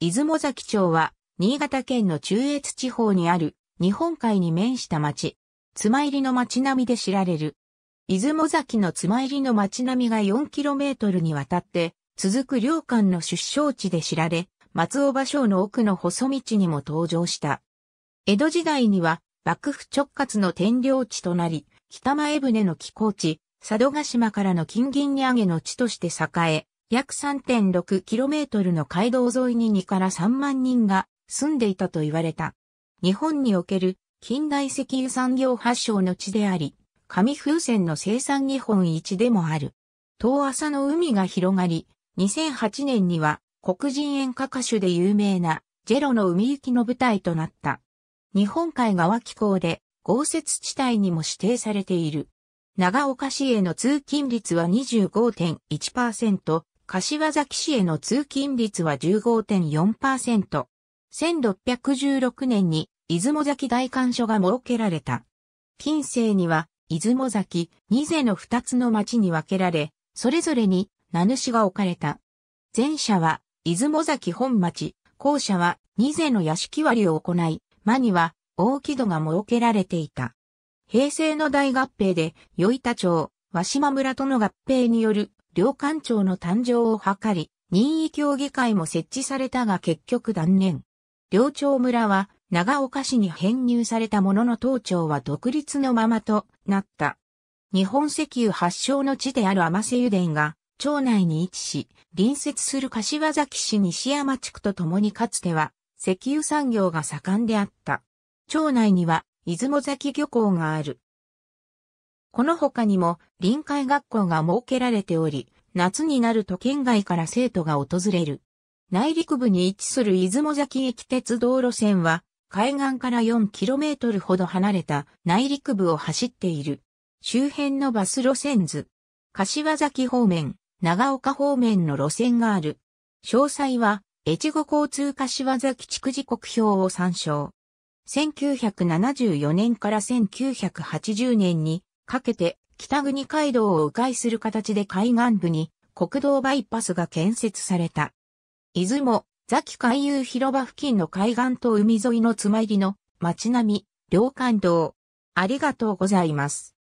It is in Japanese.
出雲崎町は、新潟県の中越地方にある、日本海に面した町。妻入りの町並みで知られる。出雲崎の妻入りの町並みが 4km にわたって、続く両館の出生地で知られ、松尾芭蕉の奥の細道にも登場した。江戸時代には、幕府直轄の天領地となり、北前船の寄港地、佐渡島からの金銀に上げの地として栄え、約 3.6km の街道沿いに2から3万人が住んでいたと言われた。日本における近代石油産業発祥の地であり、紙風船の生産日本一でもある。遠浅の海が広がり、2008年には黒人演歌歌手で有名なジェロの海行きの舞台となった。日本海側気候で豪雪地帯にも指定されている。長岡市への通勤率は25.1%、柏崎市への通勤率は15.4%。1616年に出雲崎大官所が設けられた。近世には出雲崎、二世の二つの町に分けられ、それぞれに名主が置かれた。前者は出雲崎本町、後者は二世の屋敷割を行い、間には大木戸が設けられていた。平成の大合併で、与板町、和島村との合併による両官庁の誕生を図り、任意協議会も設置されたが結局断念。両町村は長岡市に編入されたものの当庁は独立のままとなった。日本石油発祥の地である天瀬油田が町内に位置し、隣接する柏崎市西山地区と共にかつては石油産業が盛んであった。町内には出雲崎漁港がある。この他にも臨海学校が設けられており、夏になると県外から生徒が訪れる。内陸部に位置する出雲崎駅鉄道路線は、海岸から 4km ほど離れた内陸部を走っている。周辺のバス路線図。柏崎方面、長岡方面の路線がある。詳細は、越後交通柏崎地区時刻表を参照。1974年から1980年にかけて北国街道を迂回する形で海岸部に国道バイパスが建設された。出雲、ザキ海遊広場付近の海岸と海沿いのつまりの街並み、両館道。ありがとうございます。